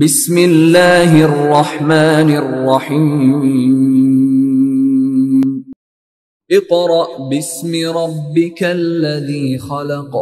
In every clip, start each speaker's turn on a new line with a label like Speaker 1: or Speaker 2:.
Speaker 1: بسم الله الرحمن الرحيم اقرأ باسم ربك الذي خلق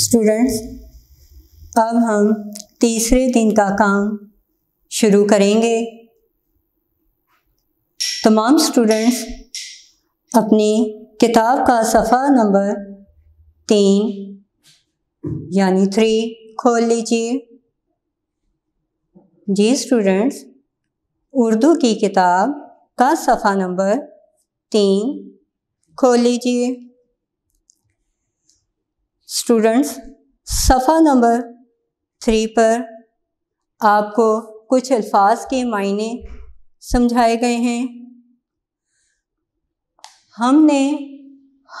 Speaker 1: students अब हम तीसरे दिन का काम शुरू करेंगे तमाम स्टूडेंट्स अपनी किताब का सफ़ा नंबर तीन यानी थ्री खोल लीजिए जी स्टूडेंट्स उर्दू की किताब का सफ़ा नंबर तीन खोल लीजिए स्टूडेंट्स सफ़ा नंबर थ्री पर आपको कुछ अल्फाज के मायने समझाए गए हैं हमने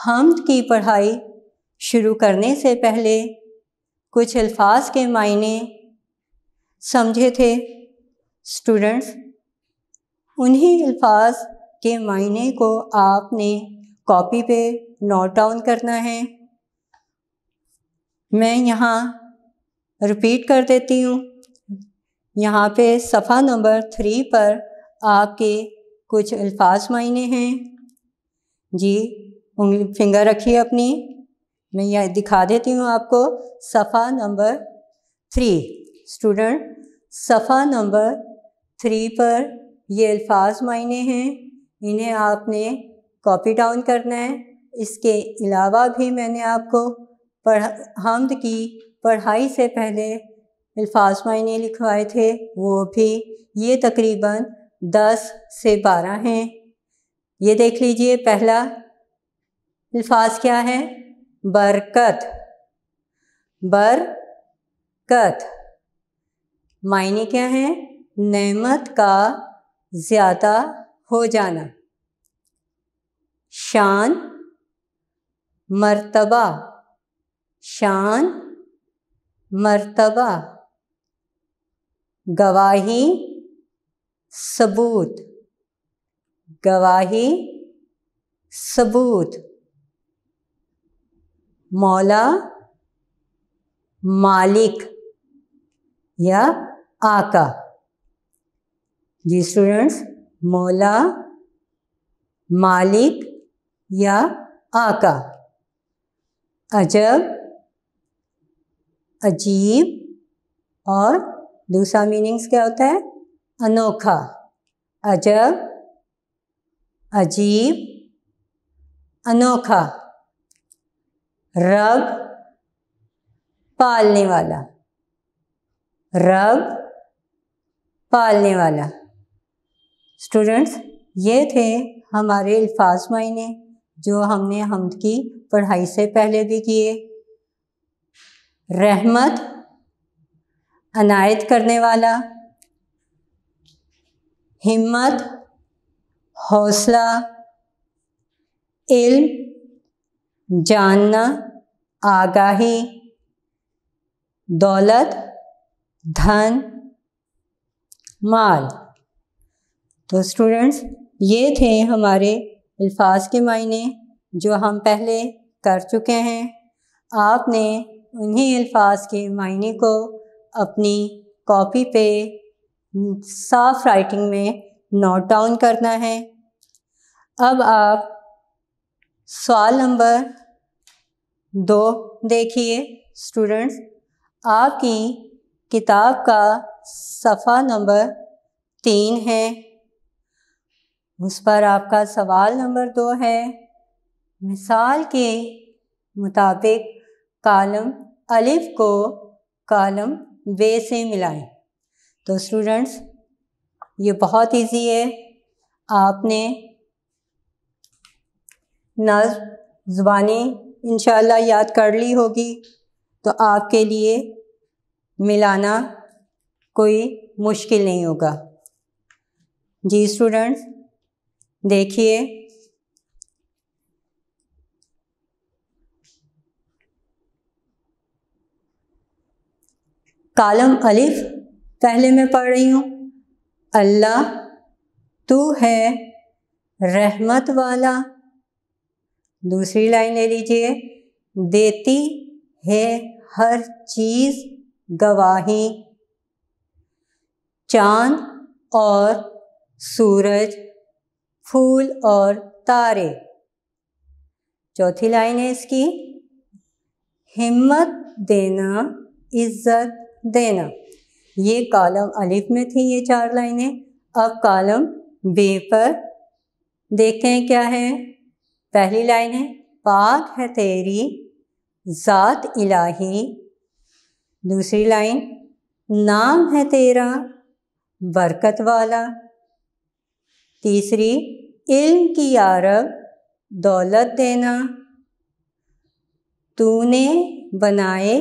Speaker 1: हमद की पढ़ाई शुरू करने से पहले कुछ अल्फाज के मायने समझे थे स्टूडेंट्स उन्हीं अल्फाज के मायने को आपने कॉपी पे नोट डाउन करना है मैं यहाँ रिपीट कर देती हूँ यहाँ पे सफ़ा नंबर थ्री पर आपके कुछ अल्फाज मायने हैं जी उंगली फिंगर रखिए अपनी मैं यह दिखा देती हूँ आपको सफ़ा नंबर थ्री स्टूडेंट सफ़ा नंबर थ्री पर ये अल्फाज मायने हैं इन्हें आपने कॉपी डाउन करना है इसके अलावा भी मैंने आपको पढ़ हमद की पढ़ाई से पहले अल्फाज मायने लिखवाए थे वो भी ये तकरीबन दस से बारह हैं ये देख लीजिए पहला अल्फाज क्या है बरकत बरकत मायने क्या है नेमत का ज़्यादा हो जाना शान मर्तबा शान मर्तबा गवाही सबूत गवाही सबूत मौला मालिक या आका जी स्टूडेंट्स मौला मालिक या आका अजब अजीब और दूसरा मीनिंग्स क्या होता है अनोखा अजब अजीब अनोखा रब पालने वाला रब पालने वाला स्टूडेंट्स ये थे हमारे अल्फाज मायने जो हमने हमद की पढ़ाई से पहले भी किए रहमत अनायत करने वाला हिम्मत हौसला इल्म जानना आगाही दौलत धन माल तो स्टूडेंट्स ये थे हमारे अल्फाज के मायने जो हम पहले कर चुके हैं आपने उन्हीं अल्फाज के मायने को अपनी कॉपी पे साफ राइटिंग में नोट डाउन करना है अब आप सवाल नंबर दो देखिए स्टूडेंट्स आपकी किताब का सफ़ा नंबर तीन है उस पर आपका सवाल नंबर दो है मिसाल के मुताबिक कॉलम अलिफ को कॉलम बे से मिलाएं तो स्टूडेंट्स ये बहुत इजी है आपने नज़बानी इंशाल्लाह याद कर ली होगी तो आपके लिए मिलाना कोई मुश्किल नहीं होगा जी स्टूडेंट्स देखिए कालम अलिफ पहले मैं पढ़ रही हूँ अल्लाह तू है रहमत वाला दूसरी लाइन ले लीजिए देती है हर चीज़ गवाही चांद और सूरज फूल और तारे चौथी लाइन है इसकी हिम्मत देना इज्जत देना ये कॉलम अलिफ में थी ये चार लाइनें अब कॉलम बी पर देखते हैं क्या है पहली लाइन है पाक है तेरी ज़ात इलाही दूसरी लाइन नाम है तेरा बरकत वाला तीसरी इल्म की यारब दौलत देना तूने बनाए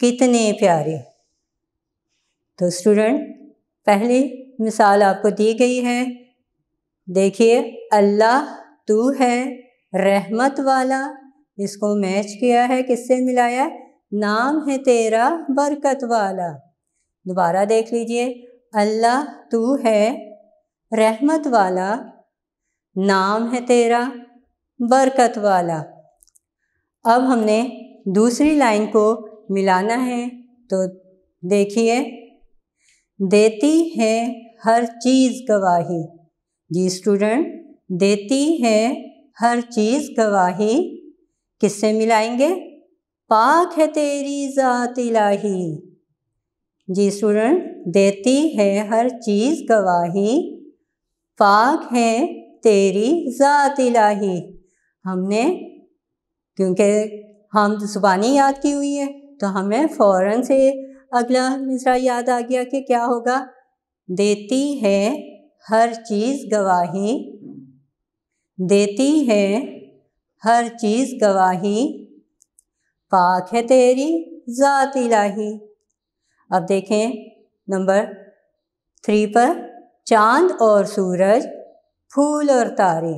Speaker 1: कितने प्यारे तो स्टूडेंट पहली मिसाल आपको दी गई है देखिए अल्लाह तू है रहमत वाला इसको मैच किया है किससे मिलाया नाम है तेरा बरकत वाला दोबारा देख लीजिए अल्लाह तू है रहमत वाला नाम है तेरा बरकत वाला अब हमने दूसरी लाइन को मिलाना है तो देखिए देती है हर चीज़ गवाही जी स्टूडेंट देती है हर चीज़ गवाही किससे मिलाएंगे पाक है तेरी ज़ात इलाही जी स्टूडेंट देती है हर चीज़ गवाही पाक है तेरी ज़ात इलाही हमने क्योंकि हम जुबानी याद की हुई है तो हमें फ़ौरन से अगला मिसरा याद आ गया कि क्या होगा देती है हर चीज़ गवाही देती है हर चीज़ गवाही पाक है तेरी जाती लाही अब देखें नंबर थ्री पर चांद और सूरज फूल और तारे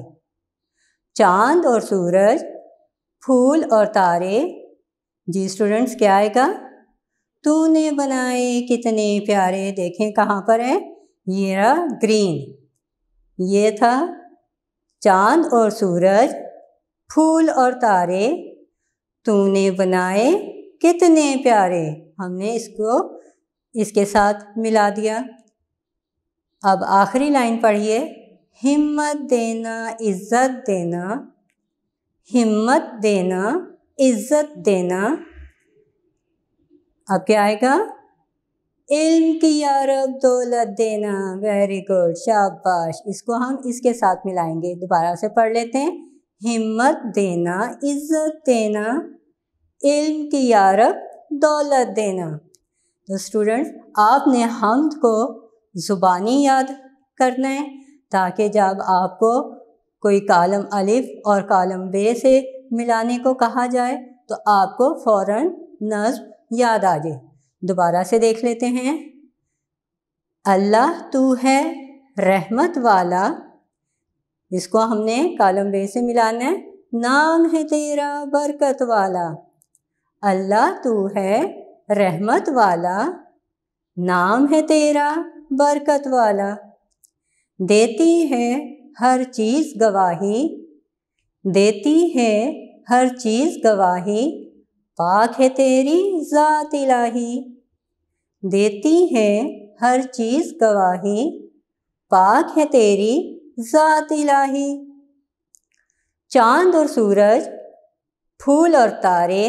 Speaker 1: चांद और सूरज फूल और तारे जी स्टूडेंट्स क्या आएगा तूने बनाए कितने प्यारे देखें कहाँ पर है ये रहा ग्रीन ये था चांद और सूरज फूल और तारे तूने बनाए कितने प्यारे हमने इसको इसके साथ मिला दिया अब आखिरी लाइन पढ़िए हिम्मत देना इज्जत देना हिम्मत देना इज्जत देना अब क्या आएगा इल्म की यारब दौलत देना वेरी गुड शाबाश इसको हम इसके साथ मिलाएंगे दोबारा से पढ़ लेते हैं हिम्मत देना इज्जत देना इल्म की यारब दौलत देना तो स्टूडेंट आपने हमद को ज़ुबानी याद करना है ताकि जब आपको कोई कालम अलिफ और कालम बे से मिलाने को कहा जाए तो आपको फ़ौर नज्म याद आ जाए दोबारा से देख लेते हैं अल्लाह तू है रहमत वाला इसको हमने कालम बे से मिलाना है नाम है तेरा बरकत वाला अल्लाह तू है रहमत वाला नाम है तेरा बरकत वाला देती है हर चीज़ गवाही देती है हर चीज़ गवाही पाक है तेरी ज़ात इलाही देती है हर चीज़ गवाही पाक है तेरी ज़ात इलाही चांद और सूरज फूल और तारे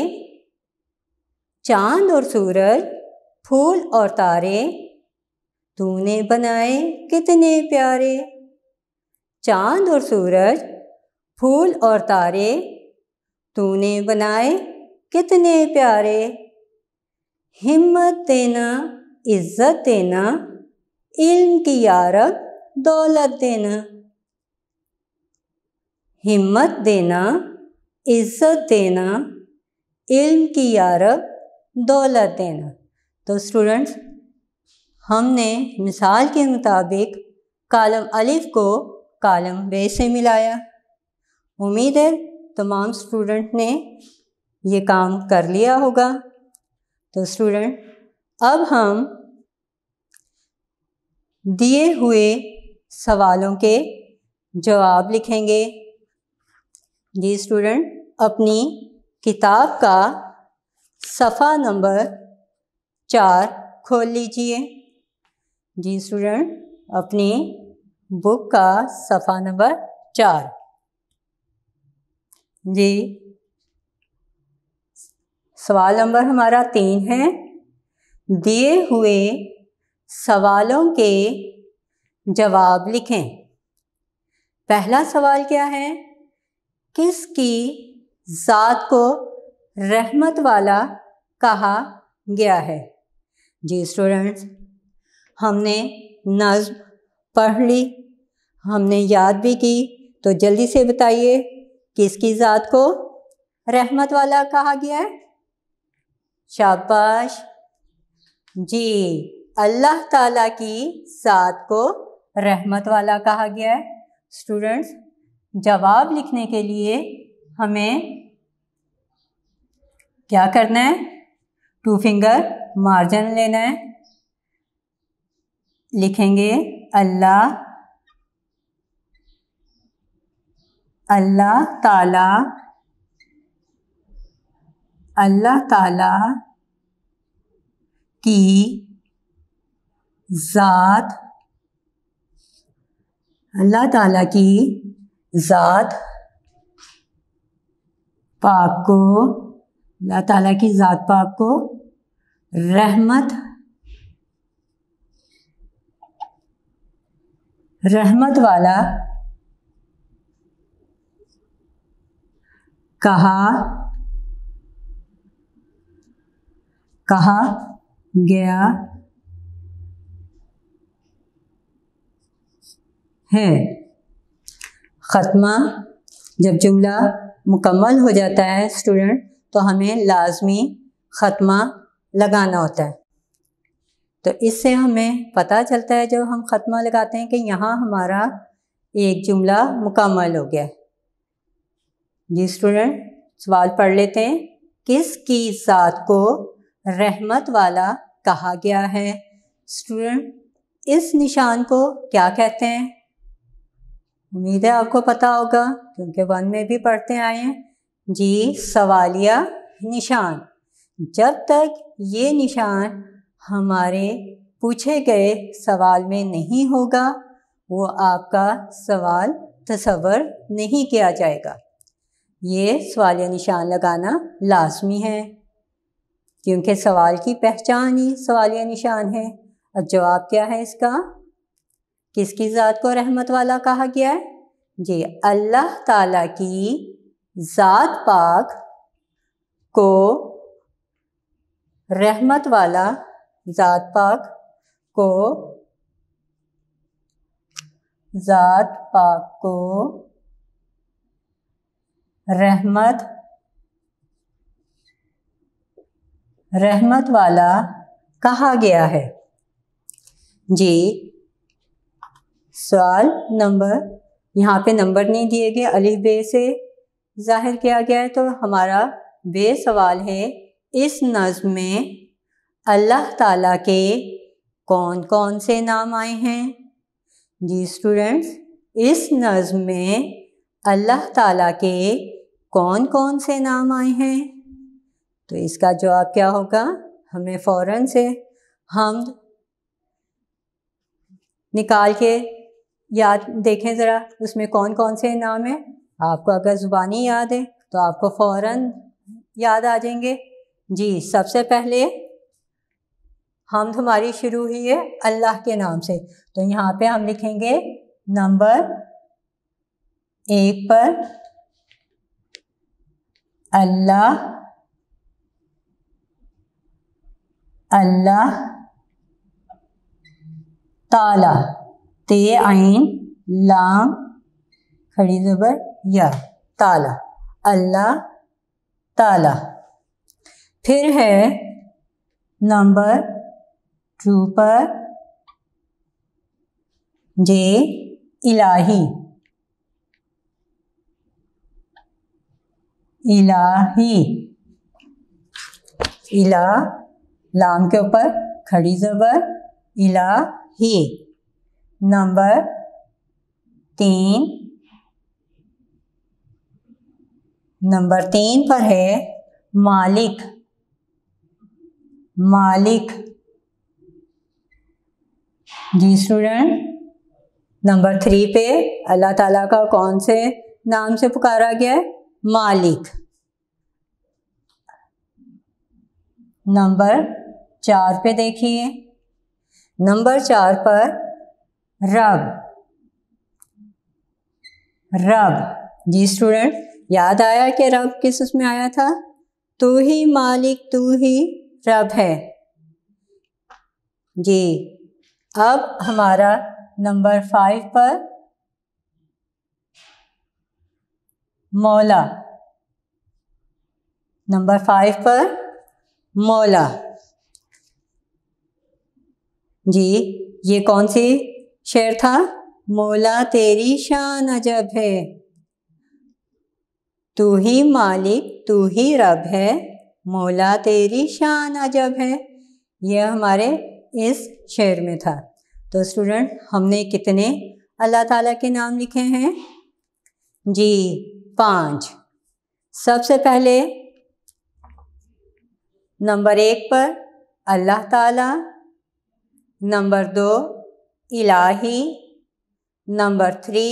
Speaker 1: चांद और सूरज फूल और तारे तूने बनाए कितने प्यारे चांद और सूरज फूल और तारे तूने बनाए कितने प्यारे हिम्मत देना इज्जत देना इल्म की यारत दौलत देना हिम्मत देना इज्जत देना इल्म की यारत दौलत देना तो स्टूडेंट्स हमने मिसाल के मुताबिक कालम अलिफ को कालम बे से मिलाया उम्मीद है तमाम स्टूडेंट ने ये काम कर लिया होगा तो स्टूडेंट अब हम दिए हुए सवालों के जवाब लिखेंगे जी स्टूडेंट अपनी किताब का सफ़ा नंबर चार खोल लीजिए जी स्टूडेंट अपनी बुक का सफ़ा नंबर चार जी सवाल नंबर हमारा तीन है दिए हुए सवालों के जवाब लिखें पहला सवाल क्या है किसकी ज़ात को रहमत वाला कहा गया है जी स्टूडेंट्स हमने नज्म पढ़ ली हमने याद भी की तो जल्दी से बताइए किसकी ज़ात को रहमत वाला कहा गया है शाबाश जी अल्लाह ताला की सात को रहमत वाला कहा गया है स्टूडेंट्स जवाब लिखने के लिए हमें क्या करना है टू फिंगर मार्जिन लेना है लिखेंगे अल्लाह अल्लाह ताला अल्लाह ताला की ज़ात अल्लाह ताला की ज़ात पाक को अल्लाह ताला की ज़ात पाक को रहमत रहमत वाला कहा कहा गया है ख़त्मा जब जुमला मुकम्मल हो जाता है स्टूडेंट तो हमें लाजमी ख़त्मा लगाना होता है तो इससे हमें पता चलता है जब हम ख़त्मा लगाते हैं कि यहाँ हमारा एक जुमला मुकम्मल हो गया जी स्टूडेंट सवाल पढ़ लेते हैं किसकी ज़ात को रहमत वाला कहा गया है स्टूडेंट इस निशान को क्या कहते हैं उम्मीद है आपको पता होगा क्योंकि वन में भी पढ़ते आए हैं जी सवालिया निशान जब तक ये निशान हमारे पूछे गए सवाल में नहीं होगा वो आपका सवाल तस्वर नहीं किया जाएगा ये सवालिया निशान लगाना लाजमी है क्योंकि सवाल की पहचान ही सवालिया निशान है और जवाब क्या है इसका किसकी ज़ात को रहमत वाला कहा गया है जी अल्लाह ताला की ज़ात पाक को रहमत वाला ज़ात पाक को ज़ात पाक को रहमत रहमत वाला कहा गया है जी सवाल नंबर यहाँ पे नंबर नहीं दिए गए अलिफ बे से जाहिर किया गया है तो हमारा बे सवाल है इस नज़म में अल्लाह ताला के कौन कौन से नाम आए हैं जी स्टूडेंट्स इस नज़म में अल्लाह ताला के कौन कौन से नाम आए हैं तो इसका जवाब क्या होगा हमें फ़ौरन से हम निकाल के याद देखें ज़रा उसमें कौन कौन से नाम हैं आपको अगर ज़ुबानी याद है तो आपको फ़ौर याद आ जाएंगे जी सबसे पहले हम हमारी शुरू हुई है अल्लाह के नाम से तो यहाँ पे हम लिखेंगे नंबर एक पर अल्लाह अल्लाह ताला ते आइन लाम खड़ी ज़बर या ताला अल्लाह ताला फिर है नंबर टू पर जे इलाही इलाही इला लाम के ऊपर खड़ी ज़बर इला ही नंबर तीन नंबर तीन पर है मालिक मालिक जी स्टूडेंट नंबर थ्री पे अल्लाह ताला का कौन से नाम से पुकारा गया है मालिक नंबर चार पे देखिए नंबर चार पर रब रब जी स्टूडेंट याद आया कि रब किस उसमें आया था तू ही मालिक तू ही रब है जी अब हमारा नंबर फाइव पर मौला नंबर फाइव पर मौला जी ये कौन सी शेर था मौला तेरी शान अजब है तू ही मालिक तू ही रब है मौला तेरी शान अजब है यह हमारे इस शेर में था तो स्टूडेंट हमने कितने अल्लाह ताला के नाम लिखे हैं जी पाँच सबसे पहले नंबर एक पर अल्लाह ताला नंबर दो इलाही नंबर थ्री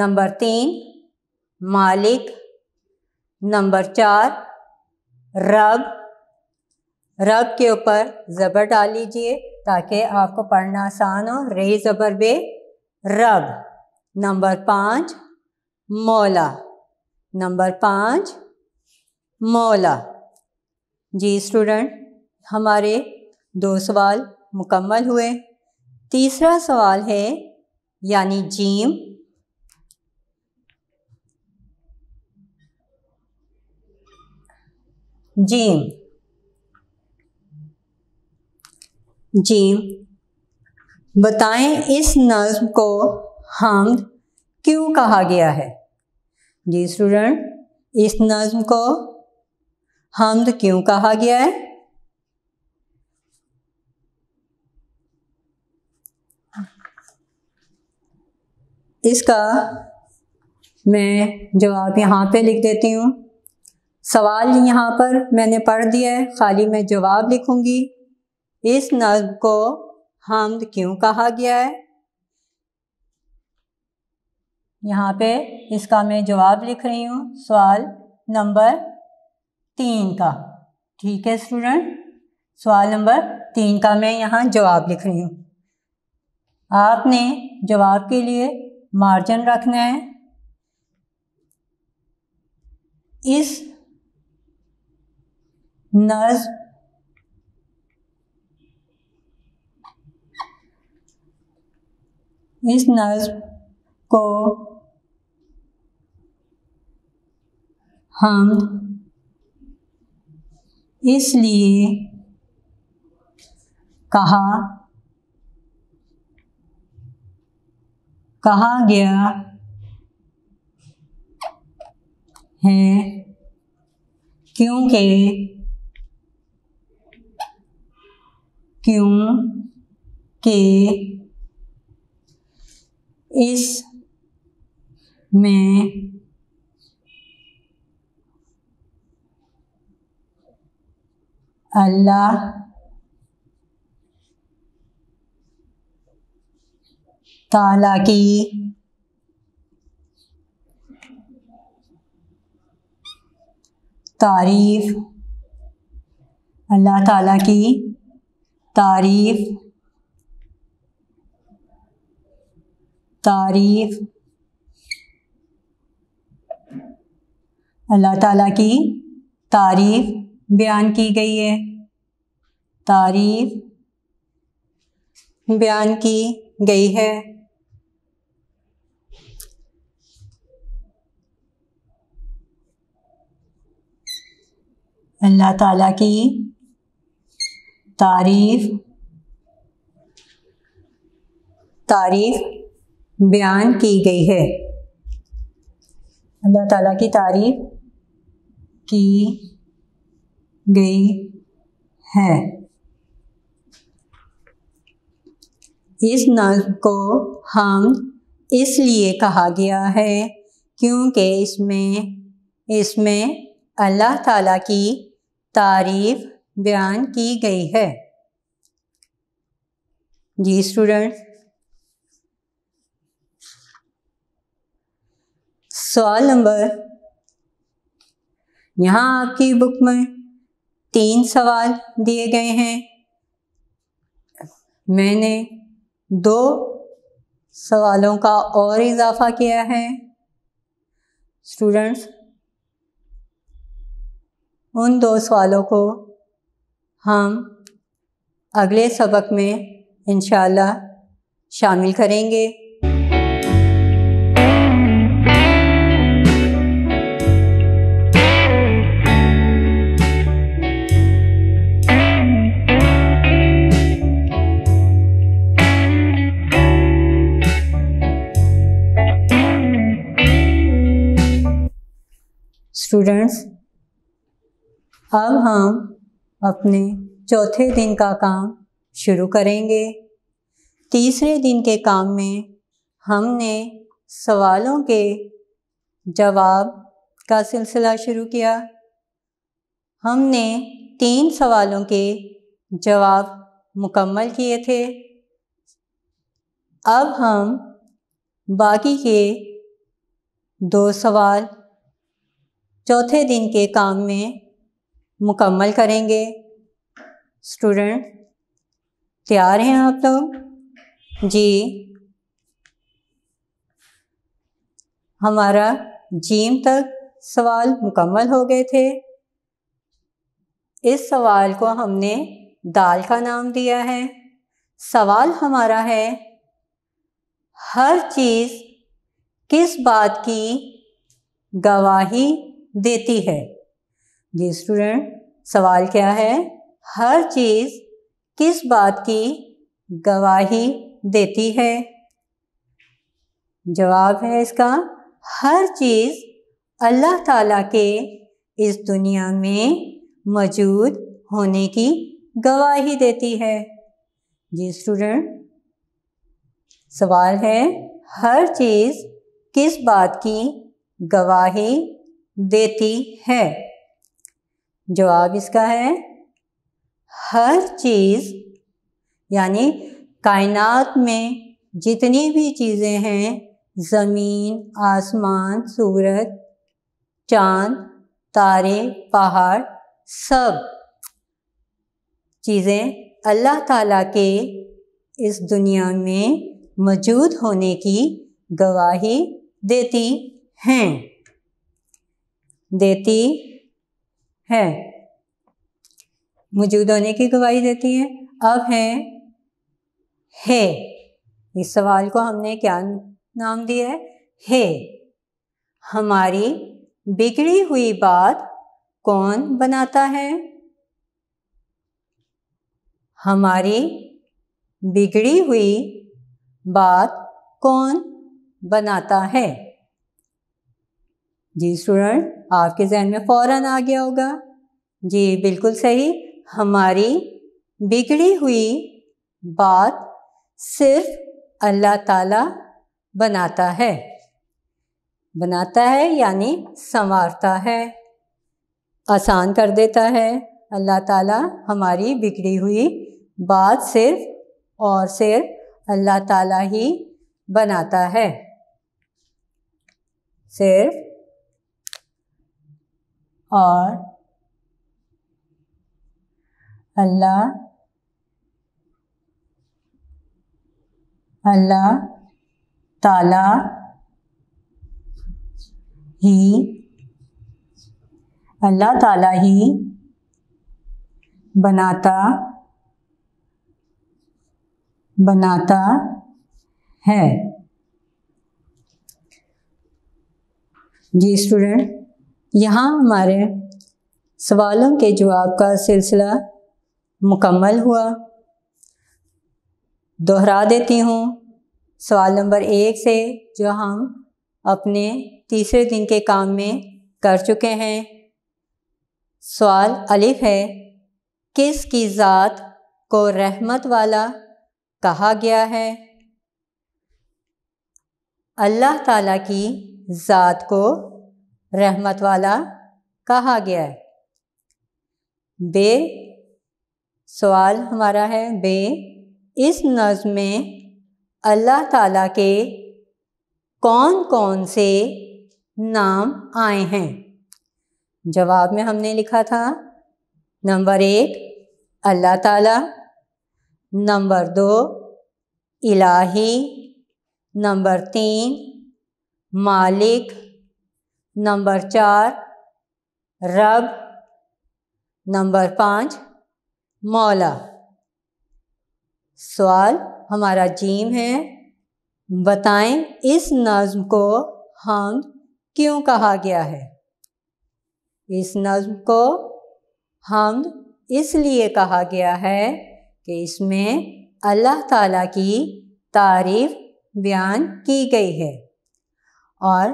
Speaker 1: नंबर तीन मालिक नंबर चार रब रब के ऊपर ज़बर डाल लीजिए ताकि आपको पढ़ना आसान हो रही ज़बर बे रब नंबर पाँच मौला नंबर पाँच मौला जी स्टूडेंट हमारे दो सवाल मुकम्मल हुए तीसरा सवाल है यानी जीम जीम जीम बताएं इस नज्म को हम क्यों कहा गया है जी स्टूडेंट इस नज्म को हमद क्यों कहा गया है इसका मैं जवाब यहाँ पे लिख देती हूँ सवाल यहाँ पर मैंने पढ़ दिया है खाली मैं जवाब लिखूँगी इस नज्म को हमद क्यों कहा गया है यहाँ पे इसका मैं जवाब लिख रही हूँ सवाल नंबर तीन का ठीक है स्टूडेंट सवाल नंबर तीन का मैं यहाँ जवाब लिख रही हूँ आपने जवाब के लिए मार्जिन रखना है इस नर्स इस नर्स को हम इसलिए कहा कहा गया है क्योंकि क्यों के इस में अल्लाह ताला की तारीफ अल्लाह ताला की तारीफ तारीफ अल्लाह ताला की तारीफ बयान की गई है तारीफ बयान की गई है अल्लाह ताला की तारीफ तारीफ बयान की गई है अल्लाह ताला की तारीफ की गई है इस नज को हम इसलिए कहा गया है क्योंकि इसमें इसमें अल्लाह ताला की तारीफ बयान की गई है जी स्टूडेंट सवाल नंबर यहाँ आपकी बुक में तीन सवाल दिए गए हैं मैंने दो सवालों का और इजाफा किया है स्टूडेंट्स उन दो सवालों को हम अगले सबक में इन शामिल करेंगे स्टूडेंट्स अब हम अपने चौथे दिन का काम शुरू करेंगे तीसरे दिन के काम में हमने सवालों के जवाब का सिलसिला शुरू किया हमने तीन सवालों के जवाब मुकम्मल किए थे अब हम बाकी के दो सवाल चौथे दिन के काम में मुकम्मल करेंगे स्टूडेंट तैयार हैं आप लोग जी हमारा जीम तक सवाल मुकम्मल हो गए थे इस सवाल को हमने दाल का नाम दिया है सवाल हमारा है हर चीज़ किस बात की गवाही देती है जी स्टूडेंट सवाल क्या है हर चीज़ किस बात की गवाही देती है जवाब है इसका हर चीज़ अल्लाह ताला के इस दुनिया में मौजूद होने की गवाही देती है जी स्टूडेंट सवाल है हर चीज़ किस बात की गवाही देती है जवाब इसका है हर चीज़ यानी कायनात में जितनी भी चीज़ें हैं ज़मीन आसमान सूरज चांद तारे पहाड़ सब चीज़ें अल्लाह ताला के इस दुनिया में मौजूद होने की गवाही देती हैं देती है मौजूद होने की गवाही देती है अब है हे इस सवाल को हमने क्या नाम दिया है हे हमारी बिगड़ी हुई बात कौन बनाता है हमारी बिगड़ी हुई बात कौन बनाता है जी स्टूडेंट आपके जहन में फ़ौर आ गया होगा जी बिल्कुल सही हमारी बिगड़ी हुई बात सिर्फ अल्लाह ताला बनाता है बनाता है यानी संवारता है आसान कर देता है अल्लाह ताला हमारी बिगड़ी हुई बात सिर्फ और सिर्फ अल्लाह ताला ही बनाता है सिर्फ और अल्लाह अल्लाह ताला ही अल्लाह ताला ही बनाता बनाता है जी स्टूडेंट यहाँ हमारे सवालों के जवाब का सिलसिला मुकम्मल हुआ दोहरा देती हूँ सवाल नंबर एक से जो हम अपने तीसरे दिन के काम में कर चुके हैं सवाल अलिफ है किस की ज़ात को रहमत वाला कहा गया है अल्लाह ताला की ज़ात को रहमत वाला कहा गया है बे सवाल हमारा है बे इस नज़ में अल्लाह ताला के कौन कौन से नाम आए हैं जवाब में हमने लिखा था नंबर एक अल्लाह ताला नंबर दो इलाही नंबर तीन मालिक नंबर चार रब नंबर पाँच मौला सवाल हमारा जीम है बताएं इस नज़म को हम क्यों कहा गया है इस नज़म को हम इसलिए कहा गया है कि इसमें अल्लाह ताला की तारीफ़ बयान की गई है और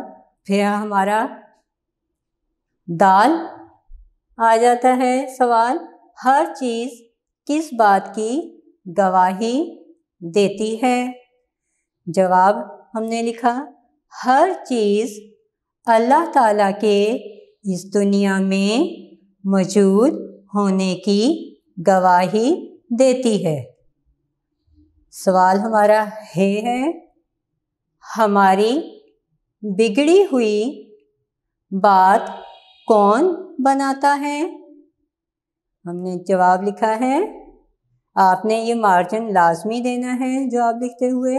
Speaker 1: फिर हमारा दाल आ जाता है सवाल हर चीज़ किस बात की गवाही देती है जवाब हमने लिखा हर चीज़ अल्लाह ताला के इस दुनिया में मौजूद होने की गवाही देती है सवाल हमारा है, है हमारी बिगड़ी हुई बात कौन बनाता है हमने जवाब लिखा है आपने ये मार्जिन लाजमी देना है जवाब लिखते हुए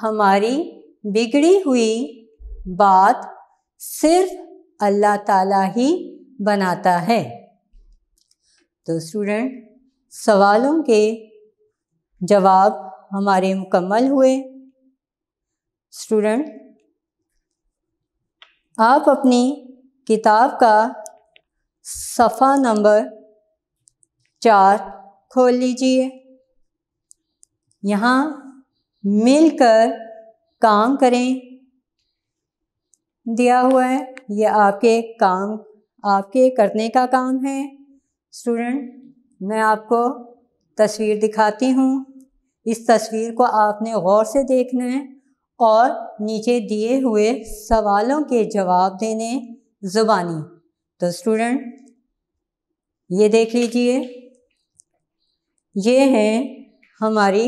Speaker 1: हमारी बिगड़ी हुई बात सिर्फ अल्लाह ताला ही बनाता है तो स्टूडेंट सवालों के जवाब हमारे मुकम्मल हुए स्टूडेंट आप अपनी किताब का सफ़ा नंबर चार खोल लीजिए यहाँ मिलकर काम करें दिया हुआ है यह आपके काम आपके करने का काम है स्टूडेंट मैं आपको तस्वीर दिखाती हूँ इस तस्वीर को आपने गौर से देखना है और नीचे दिए हुए सवालों के जवाब देने ज़ुबानी तो स्टूडेंट ये देख लीजिए ये हैं हमारी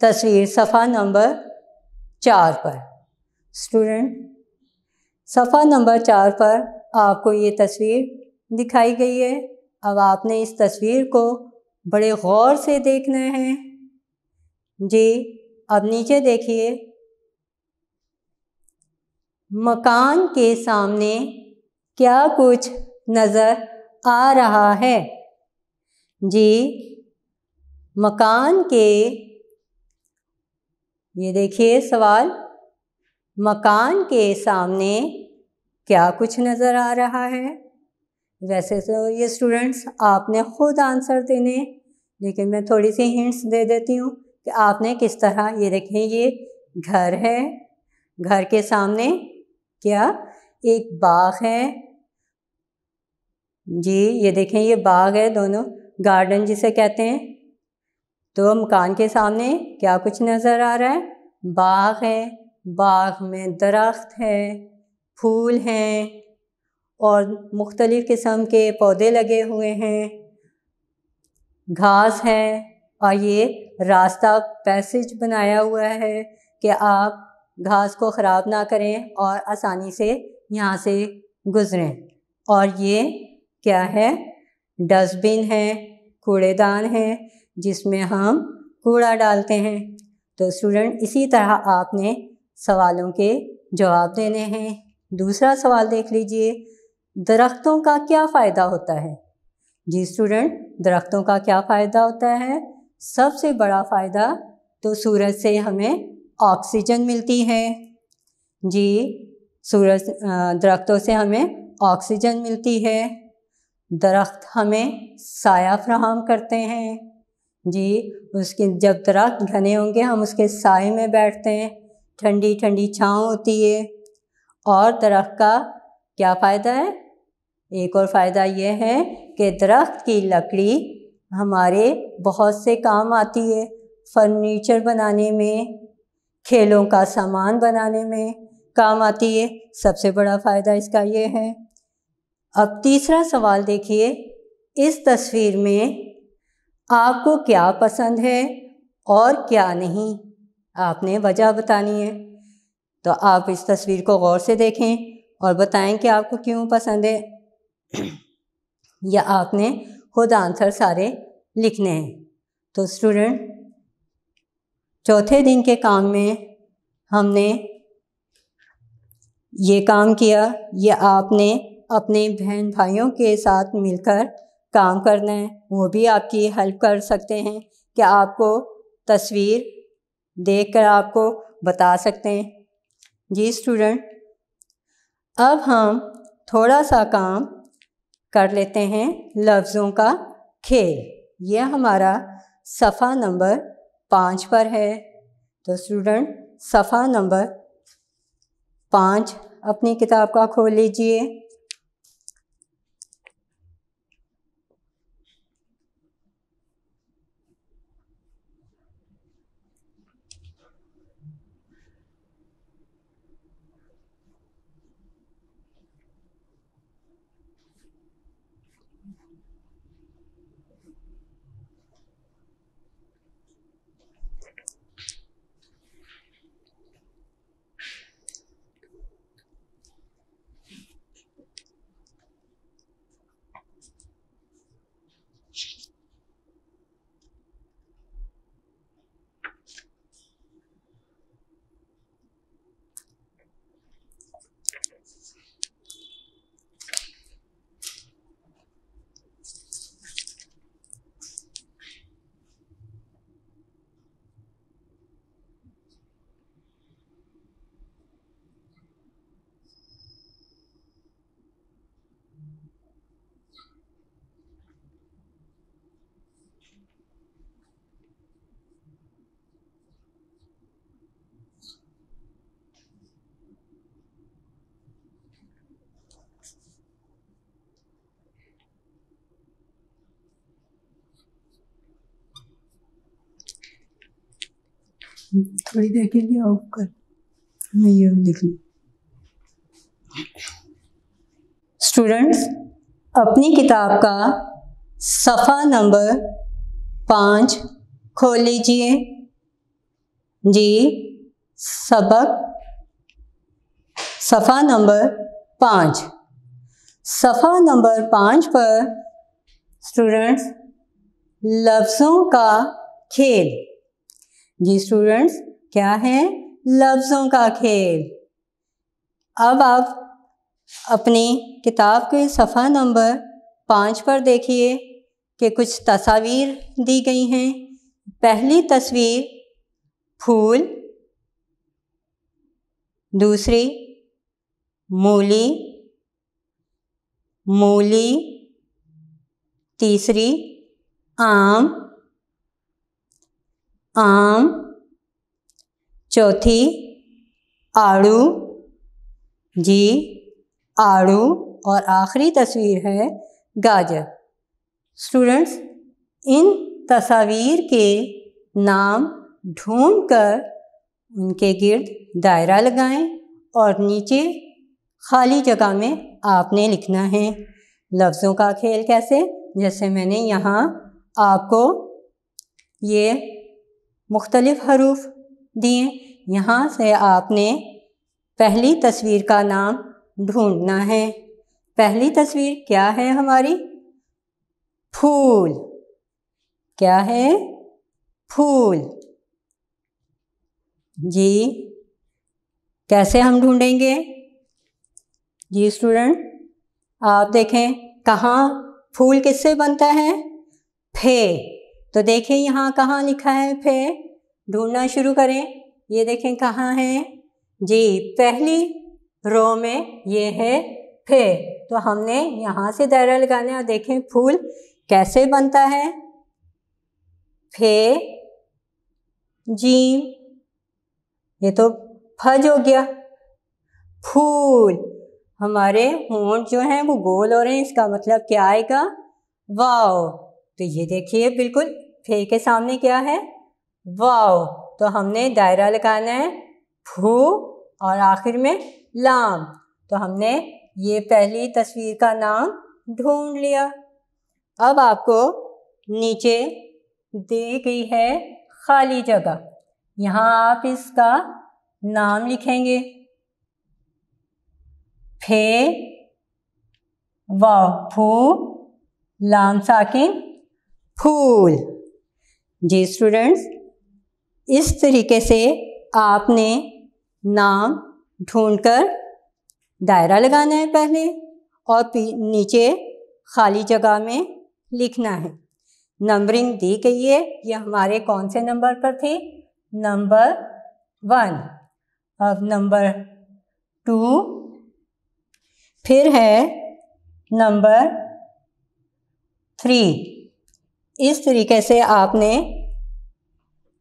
Speaker 1: तस्वीर सफ़ा नंबर चार पर स्टूडेंट सफ़ा नंबर चार पर आपको ये तस्वीर दिखाई गई है अब आपने इस तस्वीर को बड़े गौर से देखना है जी अब नीचे देखिए मकान के सामने क्या कुछ नज़र आ रहा है जी मकान के ये देखिए सवाल मकान के सामने क्या कुछ नज़र आ रहा है वैसे तो ये स्टूडेंट्स आपने खुद आंसर देने लेकिन मैं थोड़ी सी हिंट्स दे देती हूँ कि आपने किस तरह ये देखें ये घर है घर के सामने क्या एक बाग है जी ये देखें ये बाग है दोनों गार्डन जिसे कहते हैं तो मकान के सामने क्या कुछ नज़र आ रहा है बाग है बाग में दरख्त है फूल हैं और मुख्तलिफ़ किस्म के पौधे लगे हुए हैं घास है और ये रास्ता पैसेज बनाया हुआ है कि आप घास को ख़राब ना करें और आसानी से यहाँ से गुज़रें और ये क्या है डस्टबिन है कूड़ेदान है जिसमें हम कूड़ा डालते हैं तो स्टूडेंट इसी तरह आपने सवालों के जवाब देने हैं दूसरा सवाल देख लीजिए दरख्तों का क्या फ़ायदा होता है जी स्टूडेंट दरख्तों का क्या फ़ायदा होता है सबसे बड़ा फ़ायदा तो सूरज से हमें ऑक्सीजन मिलती है जी सूरज दरख्तों से हमें ऑक्सीजन मिलती है दरख्त हमें साया फ्राहम करते हैं जी उसके जब दरख्त घने होंगे हम उसके साय में बैठते हैं ठंडी ठंडी छाँव होती है और दरख्त का क्या फ़ायदा है एक और फ़ायदा यह है कि दरख्त की लकड़ी हमारे बहुत से काम आती है फर्नीचर बनाने में खेलों का सामान बनाने में काम आती है सबसे बड़ा फ़ायदा इसका ये है अब तीसरा सवाल देखिए इस तस्वीर में आपको क्या पसंद है और क्या नहीं आपने वजह बतानी है तो आप इस तस्वीर को गौर से देखें और बताएं कि आपको क्यों पसंद है या आपने खुद आंसर सारे लिखने हैं तो स्टूडेंट चौथे दिन के काम में हमने ये काम किया ये आपने अपने बहन भाइयों के साथ मिलकर काम करना है वो भी आपकी हेल्प कर सकते हैं कि आपको तस्वीर देखकर आपको बता सकते हैं जी स्टूडेंट अब हम थोड़ा सा काम कर लेते हैं लफ्ज़ों का खेल यह हमारा सफ़ा नंबर पाँच पर है तो स्टूडेंट सफ़ा नंबर पाँच अपनी किताब का खोल लीजिए थोड़ी देर के लिए ऑफ कर मैं ये लिख लूँ स्टूडेंट्स अपनी किताब का सफ़ा नंबर पाँच खोल लीजिए जी सबक सफ़ा नंबर पाँच सफ़ा नंबर पाँच पर स्टूडेंट्स लफ्ज़ों का खेल जी स्टूडेंट्स क्या है लफ्ज़ों का खेल अब आप अपनी किताब के सफ़ा नंबर पाँच पर देखिए कि कुछ तस्वीर दी गई हैं पहली तस्वीर फूल दूसरी मूली मूली तीसरी आम आम चौथी आड़ू जी आड़ू और आखिरी तस्वीर है गाजर स्टूडेंट्स इन तस्वीर के नाम ढूंढकर उनके गिर्द दायरा लगाएं और नीचे खाली जगह में आपने लिखना है लफ्ज़ों का खेल कैसे जैसे मैंने यहाँ आपको ये मुख्तलिफ़ हरूफ दिए यहाँ से आपने पहली तस्वीर का नाम ढूंढना है पहली तस्वीर क्या है हमारी फूल क्या है फूल जी कैसे हम ढूंढेंगे जी स्टूडेंट आप देखें कहाँ फूल किससे बनता है फे तो देखें यहाँ कहाँ लिखा है फिर ढूंढना शुरू करें ये देखें कहाँ है जी पहली रो में ये है फे तो हमने यहाँ से दायरा लगाने और देखें फूल कैसे बनता है फे जी ये तो फज हो गया फूल हमारे होंठ जो हैं वो गोल हो रहे हैं इसका मतलब क्या आएगा वाओ तो ये देखिए बिल्कुल फे के सामने क्या है वाओ तो हमने दायरा लगाना है भू और आखिर में लाम तो हमने ये पहली तस्वीर का नाम ढूंढ लिया अब आपको नीचे दे गई है खाली जगह यहाँ आप इसका नाम लिखेंगे फे वाओ भू लाम साकिन फूल जी स्टूडेंट्स इस तरीके से आपने नाम ढूंढकर दायरा लगाना है पहले और नीचे खाली जगह में लिखना है नंबरिंग दी गई है ये हमारे कौन से नंबर पर थे नंबर वन अब नंबर टू फिर है नंबर थ्री इस तरीके से आपने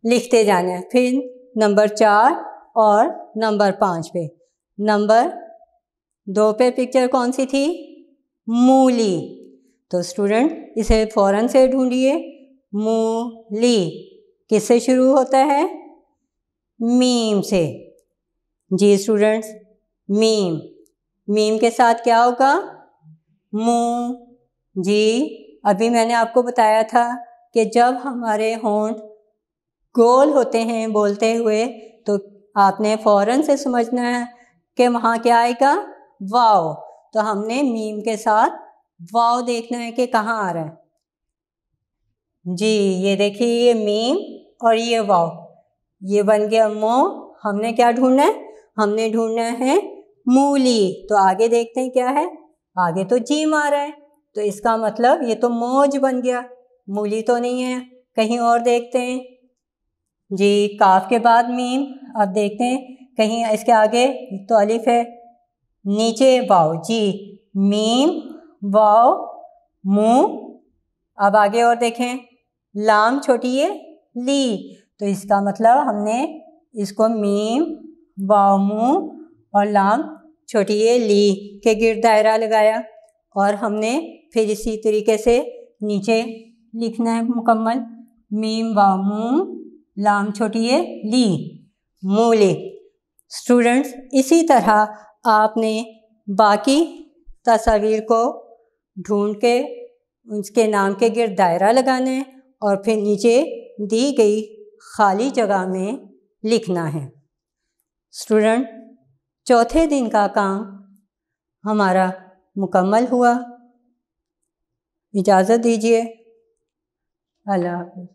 Speaker 1: लिखते जाने फिर नंबर चार और नंबर पाँच पे नंबर दो पे पिक्चर कौन सी थी मूली तो स्टूडेंट इसे फ़ौरन से ढूंढिए मूली किससे शुरू होता है मीम से जी स्टूडेंट्स मीम मीम के साथ क्या होगा मू जी अभी मैंने आपको बताया था कि जब हमारे होंठ गोल होते हैं बोलते हुए तो आपने फ़ौरन से समझना है कि वहाँ क्या आएगा वाओ तो हमने मीम के साथ वाओ देखना है कि कहाँ आ रहा है जी ये देखिए ये मीम और ये वाओ ये बन गया मो हमने क्या ढूंढना है हमने ढूंढना है मूली तो आगे देखते हैं क्या है आगे तो जीम आ रहा है तो इसका मतलब ये तो मौज बन गया मूली तो नहीं है कहीं और देखते हैं जी काफ के बाद मीम अब देखते हैं कहीं इसके आगे तो अलिफ है नीचे वाओ जी मीम वाओ मुँह अब आगे और देखें लाम छोटी है ली तो इसका मतलब हमने इसको मीम वाओ मुँह और लाम छोटी ये ली के गिर दायरा लगाया और हमने फिर इसी तरीके से नीचे लिखना है मुकम्मल मीम व मू लाम छोटी है ली मूले स्टूडेंट्स इसी तरह आपने बाकी तस्वीर को ढूंढ के उसके नाम के गिर दायरा लगाना है और फिर नीचे दी गई खाली जगह में लिखना है स्टूडेंट चौथे दिन का काम हमारा मुकम्मल हुआ इजाज़त दीजिए अल्लाह हाफिज़